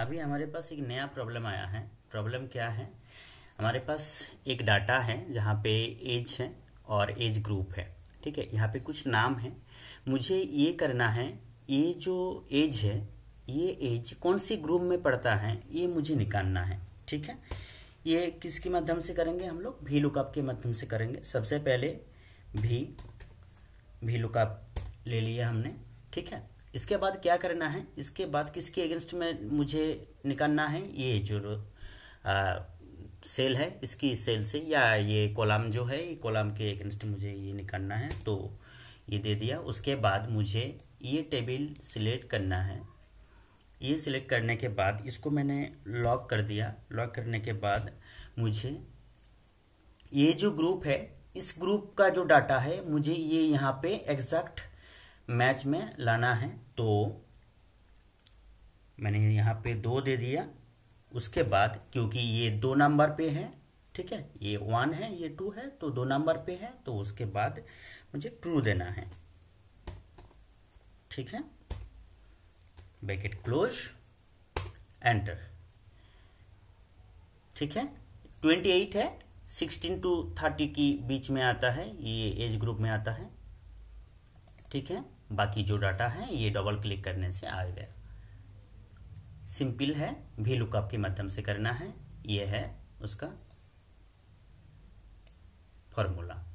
अभी हमारे पास एक नया प्रॉब्लम आया है प्रॉब्लम क्या है हमारे पास एक डाटा है जहाँ पे एज है और एज ग्रुप है ठीक है यहाँ पे कुछ नाम है मुझे ये करना है ये जो एज है ये एज कौन सी ग्रुप में पड़ता है ये मुझे निकालना है ठीक है ये किसके माध्यम से करेंगे हम लोग भी लुकअप के माध्यम से करेंगे सबसे पहले भी भी लुकअप ले लिया हमने ठीक है इसके बाद क्या करना है इसके बाद किसके अगेंस्ट में मुझे निकालना है ये जो आ, सेल है इसकी सेल से या ये कॉलम जो है ये कॉलम के अगेंस्ट मुझे ये निकालना है तो ये दे दिया उसके बाद मुझे ये टेबल सिलेक्ट करना है ये सिलेक्ट करने के बाद इसको मैंने लॉक कर दिया लॉक करने के बाद मुझे ये जो ग्रुप है इस ग्रुप का जो डाटा है मुझे ये यहाँ पे एग्जैक्ट मैच में लाना है तो मैंने यहाँ पे दो दे दिया उसके बाद क्योंकि ये दो नंबर पे है ठीक है ये वन है ये टू है तो दो नंबर पे है तो उसके बाद मुझे ट्रू देना है ठीक है बैकेट क्लोज एंटर ठीक है ट्वेंटी एट है सिक्सटीन टू थर्टी की बीच में आता है ये एज ग्रुप में आता है ठीक है बाकी जो डाटा है ये डबल क्लिक करने से आ गया सिंपल है भी लुकअप के माध्यम से करना है ये है उसका फॉर्मूला